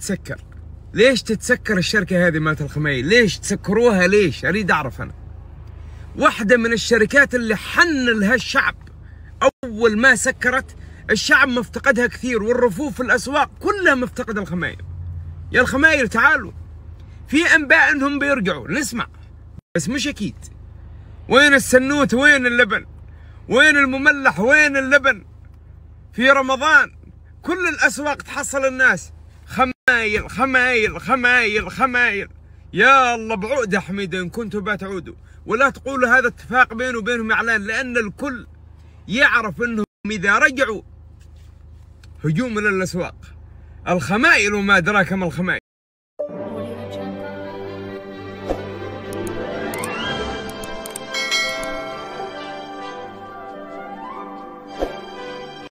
تتسكر ليش تتسكر الشركه هذه مالت الخميل ليش تسكروها ليش اريد اعرف انا واحده من الشركات اللي حن لها الشعب اول ما سكرت الشعب مفتقدها كثير والرفوف في الاسواق كلها مفتقد الخمايل يا الخمايل تعالوا في انباء انهم بيرجعوا نسمع بس مش اكيد وين السنوت وين اللبن وين المملح وين اللبن في رمضان كل الاسواق تحصل الناس خمايل خمايل خمايل خمايل يا الله بعود حميد ان كنتم بتعودوا ولا تقولوا هذا اتفاق بينه وبينهم اعلان لان الكل يعرف انهم اذا رجعوا هجوم الى الاسواق الخمائل وما ادراك ما الخمائل